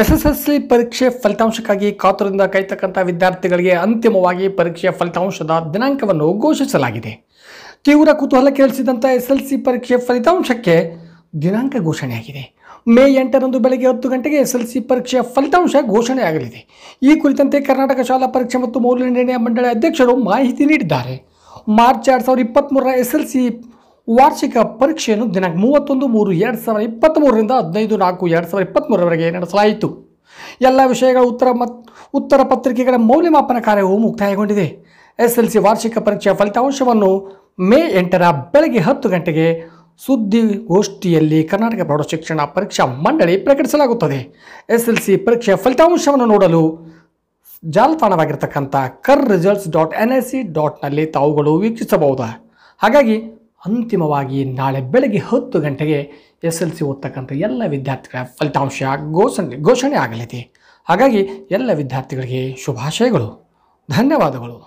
S S L C ಪರೀಕ್ಷೆ ಫಲಿತಾಂಶಕ್ಕಾಗಿ ಕಾತುರದಿಂದ ಕೈತಕ್ಕಂಥ ವಿದ್ಯಾರ್ಥಿಗಳಿಗೆ ಅಂತಿಮವಾಗಿ ಪರೀಕ್ಷೆಯ ಫಲಿತಾಂಶದ ದಿನಾಂಕವನ್ನು ಘೋಷಿಸಲಾಗಿದೆ ತೀವ್ರ ಕುತೂಹಲ ಕೇಳಿಸಿದಂಥ ಎಸ್ ಎಲ್ ಸಿ ಪರೀಕ್ಷೆ ಫಲಿತಾಂಶಕ್ಕೆ ದಿನಾಂಕ ಘೋಷಣೆಯಾಗಿದೆ ಮೇ ಎಂಟರಂದು ಬೆಳಗ್ಗೆ ಹತ್ತು ಗಂಟೆಗೆ ಎಸ್ ಎಲ್ ಸಿ ಪರೀಕ್ಷೆಯ ಫಲಿತಾಂಶ ಘೋಷಣೆಯಾಗಲಿದೆ ಈ ಕುರಿತಂತೆ ಕರ್ನಾಟಕ ಶಾಲಾ ಪರೀಕ್ಷೆ ಮತ್ತು ಮೌಲ್ಯ ನಿರ್ಣಯ ಮಂಡಳಿ ಅಧ್ಯಕ್ಷರು ಮಾಹಿತಿ ನೀಡಿದ್ದಾರೆ ಮಾರ್ಚ್ ಎರಡು ಸಾವಿರದ ಇಪ್ಪತ್ತ್ಮೂರರ ಎಸ್ ಎಲ್ ಸಿ ವಾರ್ಷಿಕ ಪರೀಕ್ಷೆಯನ್ನು ದಿನಾಂಕ ಮೂವತ್ತೊಂದು ಮೂರು ಎರಡು ಸಾವಿರದ ಇಪ್ಪತ್ತ್ಮೂರರಿಂದ ಹದಿನೈದು ನಾಲ್ಕು ಎರಡು ಸಾವಿರದ ಇಪ್ಪತ್ತ್ಮೂರರವರೆಗೆ ನಡೆಸಲಾಯಿತು ಎಲ್ಲ ವಿಷಯಗಳ ಉತ್ತರ ಮತ್ ಉತ್ತರ ಪತ್ರಿಕೆಗಳ ಮೌಲ್ಯಮಾಪನ ಕಾರ್ಯವು ಮುಕ್ತಾಯಗೊಂಡಿದೆ ಎಸ್ ಎಲ್ ಸಿ ವಾರ್ಷಿಕ ಪರೀಕ್ಷೆಯ ಫಲಿತಾಂಶವನ್ನು ಮೇ ಎಂಟರ ಬೆಳಗ್ಗೆ ಹತ್ತು ಗಂಟೆಗೆ ಸುದ್ದಿಗೋಷ್ಠಿಯಲ್ಲಿ ಕರ್ನಾಟಕ ಪ್ರೌಢಶಿಕ್ಷಣ ಪರೀಕ್ಷಾ ಮಂಡಳಿ ಪ್ರಕಟಿಸಲಾಗುತ್ತದೆ ಎಸ್ ಎಲ್ ಸಿ ಪರೀಕ್ಷೆಯ ಫಲಿತಾಂಶವನ್ನು ನೋಡಲು ಜಾಲತಾಣವಾಗಿರ್ತಕ್ಕಂಥ Kar results dot N S C ಡಾಟ್ನಲ್ಲಿ ತಾವುಗಳು ವೀಕ್ಷಿಸಬಹುದಾ ಹಾಗಾಗಿ ಅಂತಿಮವಾಗಿ ನಾಳೆ ಬೆಳಗ್ಗೆ ಹತ್ತು ಗಂಟೆಗೆ ಎಸ್ ಎಲ್ ಸಿ ಓದ್ತಕ್ಕಂಥ ಎಲ್ಲ ವಿದ್ಯಾರ್ಥಿಗಳ ಫಲಿತಾಂಶ ಘೋಷಣೆ ಘೋಷಣೆ ಆಗಲಿದೆ ಹಾಗಾಗಿ ಎಲ್ಲ ವಿದ್ಯಾರ್ಥಿಗಳಿಗೆ ಶುಭಾಶಯಗಳು ಧನ್ಯವಾದಗಳು